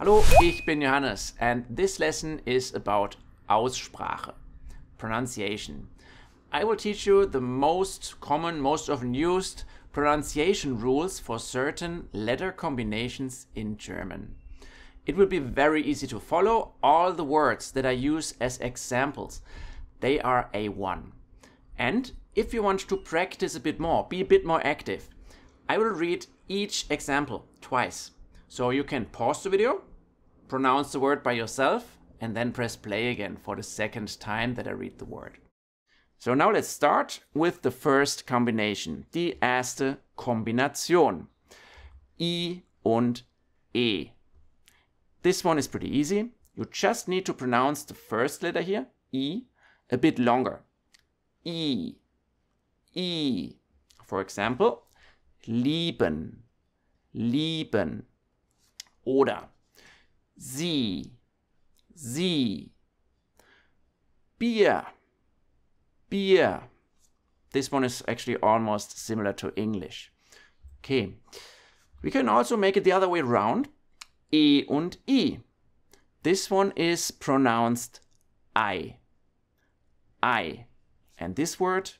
Hallo, ich bin Johannes and this lesson is about Aussprache, pronunciation. I will teach you the most common, most often used pronunciation rules for certain letter combinations in German. It will be very easy to follow all the words that I use as examples. They are A1. And if you want to practice a bit more, be a bit more active, I will read each example twice. So you can pause the video, pronounce the word by yourself, and then press play again for the second time that I read the word. So now let's start with the first combination, die erste Kombination. I und E. This one is pretty easy. You just need to pronounce the first letter here, I, a bit longer. e, e. For example, lieben, lieben oder sie, sie, Bier, Bier. This one is actually almost similar to English. Okay. We can also make it the other way round. E und I. This one is pronounced I. I. And this word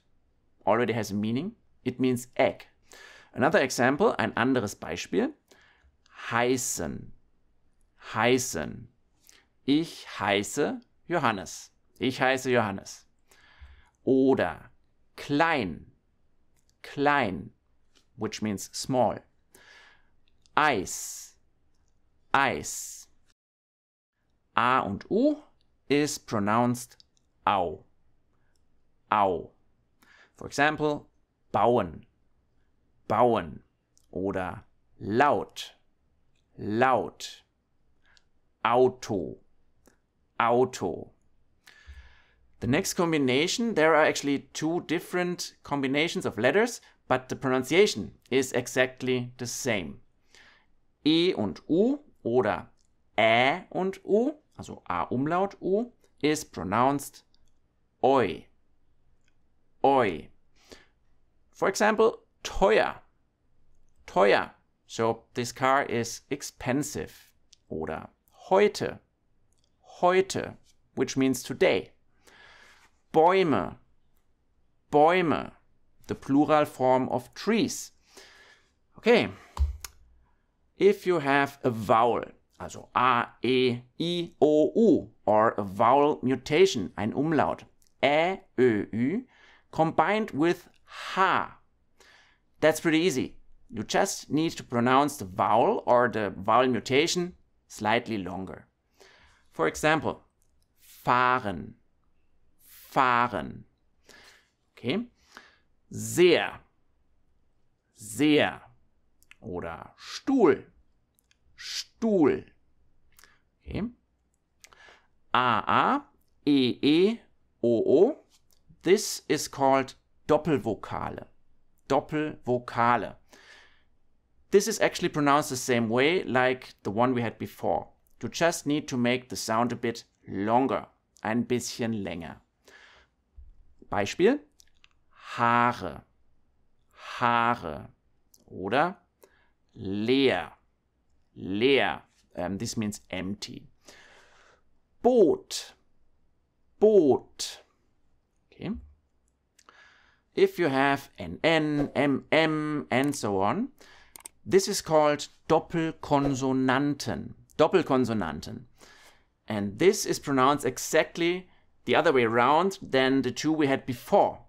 already has a meaning. It means egg. Another example, ein anderes Beispiel. heißen. Heißen. Ich heiße Johannes. Ich heiße Johannes. Oder klein. Klein, which means small. Eis. Eis. A und U is pronounced au. Au. For example, bauen. Bauen. Oder laut. laut, Auto, Auto. The next combination, there are actually two different combinations of letters, but the pronunciation is exactly the same. E und U oder Ä und U, also A-Umlaut U, is pronounced oi, oi. For example, teuer, teuer. So this car is expensive. Oder heute. Heute, which means today. Bäume. Bäume. The plural form of trees. Okay. If you have a vowel, also A, E, I, O, U, or a vowel mutation, ein Umlaut, Ä, Ö, Ü, combined with H. That's pretty easy. You just need to pronounce the vowel or the vowel mutation slightly longer. For example, fahren, fahren. Okay? Sehr, sehr. Oder Stuhl, Stuhl. Okay? AA, EE, OO. This is called Doppelvokale. Doppelvokale. This is actually pronounced the same way like the one we had before. You just need to make the sound a bit longer, ein bisschen länger. Beispiel Haare, Haare oder leer, leer. Um, this means empty. Boot, boot. Okay. If you have an N, M, M, and so on, this is called Doppelkonsonanten. Doppelkonsonanten. And this is pronounced exactly the other way around than the two we had before.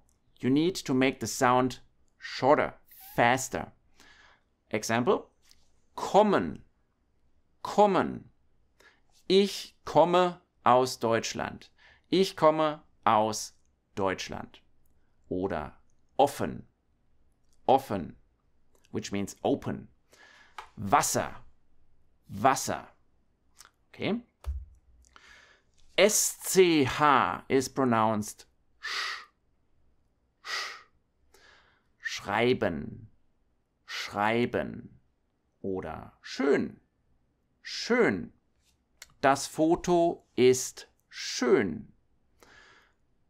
You need to make the sound shorter, faster. Example, kommen, kommen. Ich komme aus Deutschland. Ich komme aus Deutschland. Oder offen, offen which means open. Wasser, Wasser. Okay. SCH is pronounced sh, sh. Schreiben, schreiben oder schön, schön. Das Foto ist schön.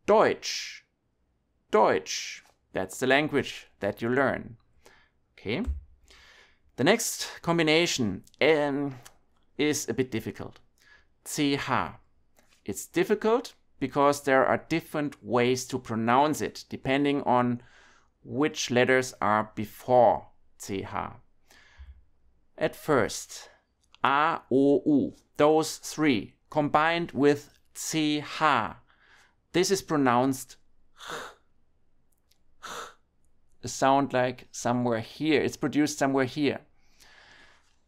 Deutsch, Deutsch. That's the language that you learn. Okay. The next combination um, is a bit difficult. CH. It's difficult because there are different ways to pronounce it depending on which letters are before CH. At first, A, O, U, those three combined with CH. This is pronounced sound like somewhere here. It's produced somewhere here.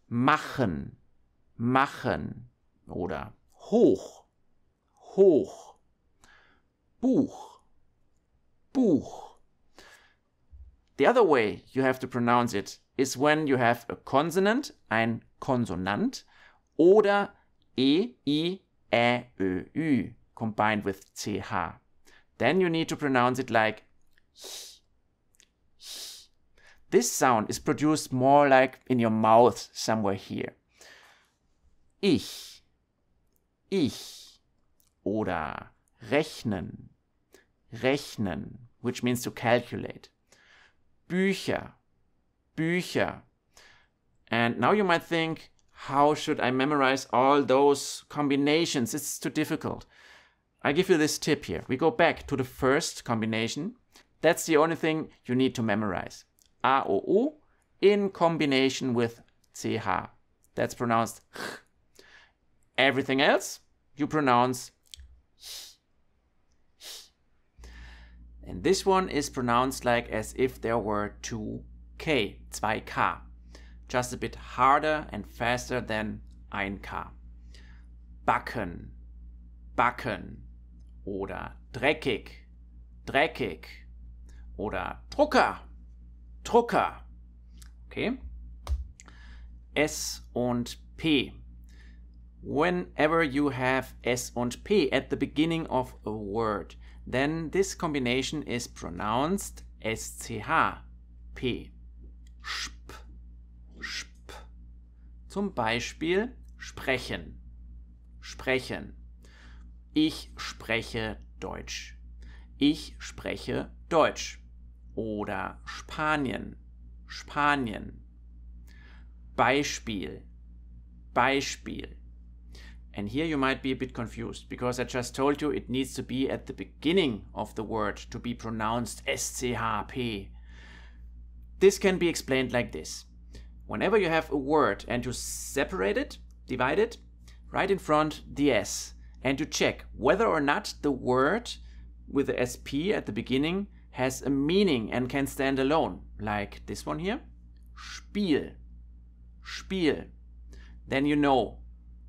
Machen, machen oder hoch, hoch. Buch, Buch. The other way you have to pronounce it is when you have a consonant, ein Konsonant, oder E, I, Ä, Ö, Ü combined with CH. Then you need to pronounce it like this sound is produced more like in your mouth somewhere here. Ich, ich oder rechnen, rechnen, which means to calculate. Bücher, Bücher. And now you might think, how should I memorize all those combinations? It's too difficult. I give you this tip here. We go back to the first combination. That's the only thing you need to memorize. AOO in combination with CH. That's pronounced ch. Everything else you pronounce And this one is pronounced like as if there were two K, 2K. Just a bit harder and faster than ein k Backen, backen. Oder dreckig, dreckig. Oder Drucker, Drucker. Okay? S und P. Whenever you have S und P at the beginning of a word, then this combination is pronounced SCH. P. Sp. Sp. Zum Beispiel sprechen. Sprechen. Ich spreche Deutsch. Ich spreche Deutsch. oder Spanien, Spanien. Beispiel, Beispiel. And here you might be a bit confused because I just told you it needs to be at the beginning of the word to be pronounced SCHP. This can be explained like this. Whenever you have a word and you separate it, divide it, right in front the S, and you check whether or not the word with the SP at the beginning has a meaning and can stand alone, like this one here. Spiel. Spiel. Then you know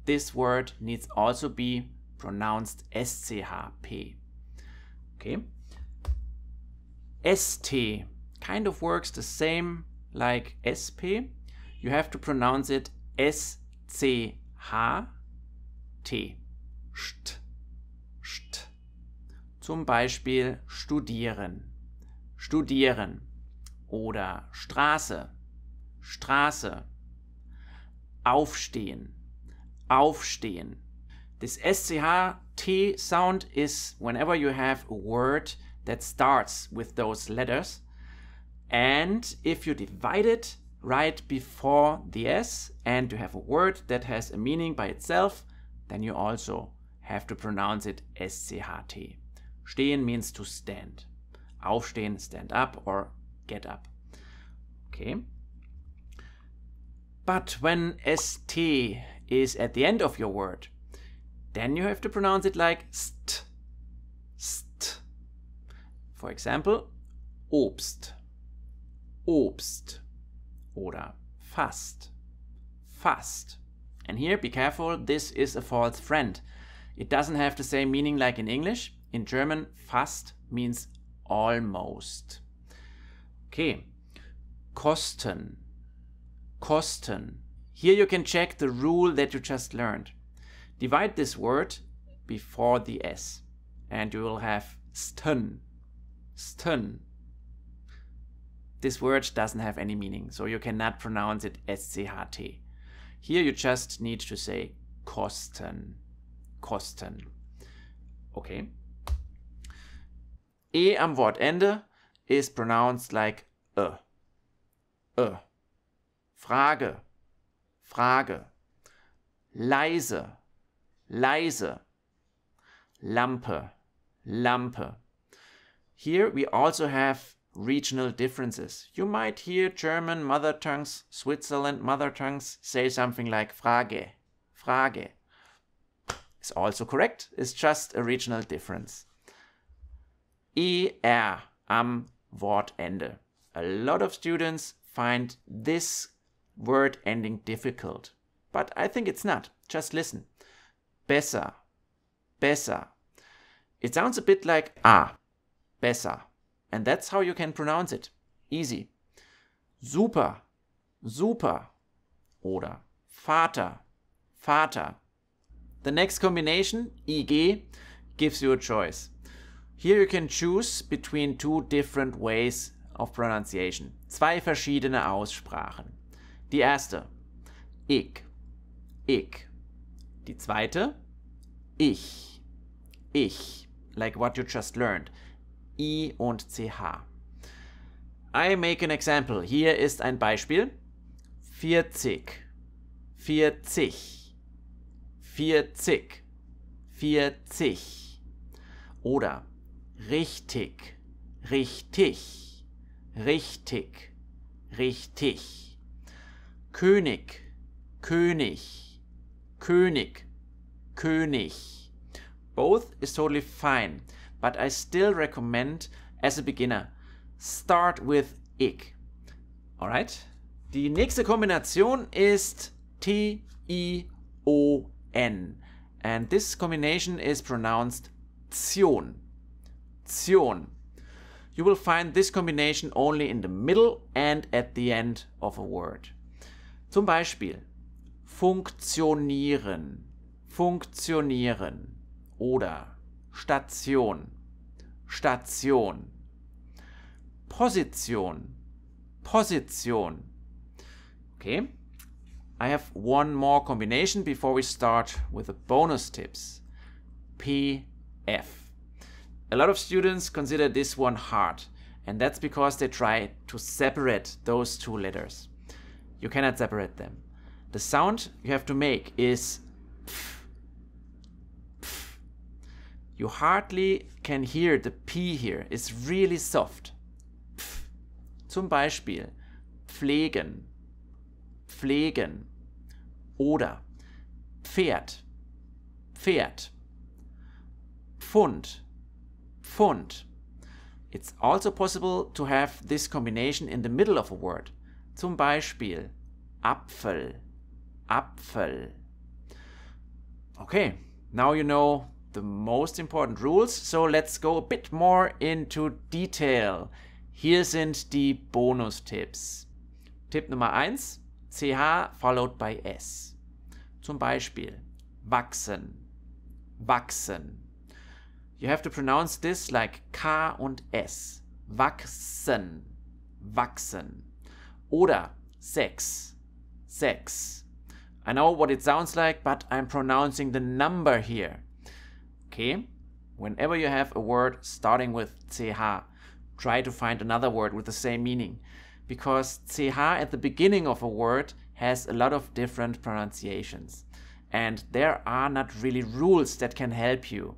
this word needs also be pronounced SCHP. Okay. ST kind of works the same like SP. You have to pronounce it SCHT. St. St. Zum Beispiel studieren studieren oder Straße, Straße, aufstehen, aufstehen. This SCHT sound is whenever you have a word that starts with those letters and if you divide it right before the S and you have a word that has a meaning by itself, then you also have to pronounce it SCHT. Stehen means to stand. Aufstehen, stand up, or get up. Okay. But when st is at the end of your word, then you have to pronounce it like st. St. For example, Obst. Obst. Oder fast. Fast. And here, be careful, this is a false friend. It doesn't have the same meaning like in English. In German, fast means almost. Okay, Kosten, Kosten. Here you can check the rule that you just learned. Divide this word before the S and you will have stun, stun. This word doesn't have any meaning, so you cannot pronounce it S-C-H-T. Here you just need to say kosten, kosten. Okay. E am Wortende is pronounced like ö. ö. Frage, Frage. Leise, leise. Lampe, Lampe. Here we also have regional differences. You might hear German mother tongues, Switzerland mother tongues say something like Frage, Frage. It's also correct, it's just a regional difference er am Wortende. A lot of students find this word ending difficult, but I think it's not. Just listen. Besser, besser. It sounds a bit like ah, besser. And that's how you can pronounce it. Easy. Super, super. Oder Vater, Vater. The next combination, IG, gives you a choice. Here you can choose between two different ways of pronunciation. Zwei verschiedene Aussprachen. Die erste, ich, ich. Die zweite, ich, ich. Like what you just learned. I und CH. I make an example. Hier ist ein Beispiel. 40, 40, 40, 40. Oder richtig, richtig, richtig, richtig. König, König, König, König. Both is totally fine, but I still recommend as a beginner start with ich. Alright? Die nächste Kombination ist T-I-O-N. And this combination is pronounced Zion. You will find this combination only in the middle and at the end of a word. Zum Beispiel funktionieren, funktionieren oder Station, Station. Position, Position. Okay, I have one more combination before we start with the bonus tips. PF. A lot of students consider this one hard, and that's because they try to separate those two letters. You cannot separate them. The sound you have to make is pff, pff. You hardly can hear the P here. It's really soft. Pff. Zum Beispiel pflegen, pflegen oder Pferd, Pferd, Pfund, it's also possible to have this combination in the middle of a word. Zum Beispiel Apfel, Apfel. Okay, now you know the most important rules, so let's go a bit more into detail. Hier sind die Bonustipps. Tipp Nummer 1, CH followed by S. Zum Beispiel wachsen, wachsen. You have to pronounce this like K und S. Wachsen. Wachsen. Oder Sex. Sex. I know what it sounds like, but I'm pronouncing the number here. Okay? Whenever you have a word starting with CH, try to find another word with the same meaning. Because CH at the beginning of a word has a lot of different pronunciations. And there are not really rules that can help you.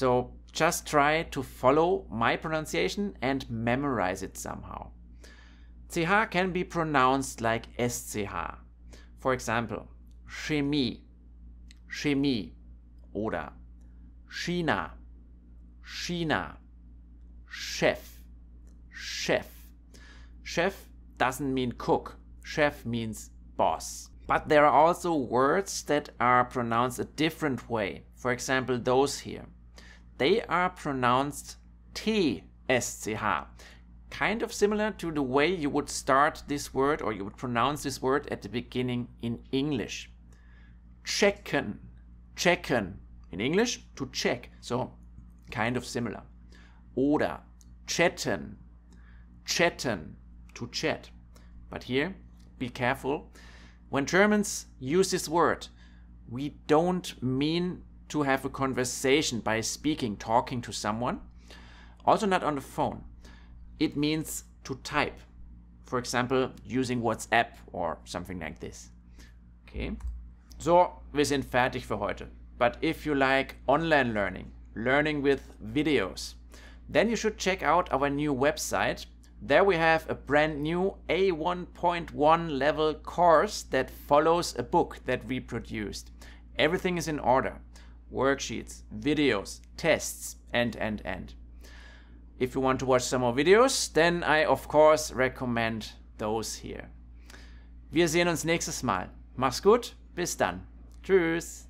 So just try to follow my pronunciation and memorize it somehow. CH can be pronounced like SCH. For example, Chemie, Chemie oder China, China, Chef, Chef. Chef doesn't mean cook, chef means boss. But there are also words that are pronounced a different way. For example, those here they are pronounced T-S-C-H, kind of similar to the way you would start this word or you would pronounce this word at the beginning in English. Checken, checken. In English, to check, so kind of similar. Oder chatten, chatten, to chat. But here, be careful. When Germans use this word, we don't mean to have a conversation by speaking, talking to someone. Also, not on the phone. It means to type, for example, using WhatsApp or something like this. Okay, so wir sind fertig für heute. But if you like online learning, learning with videos, then you should check out our new website. There we have a brand new A1.1 level course that follows a book that we produced. Everything is in order worksheets, videos, tests, and, and, and. If you want to watch some more videos, then I of course recommend those here. Wir sehen uns nächstes Mal. Mach's gut, bis dann. Tschüss.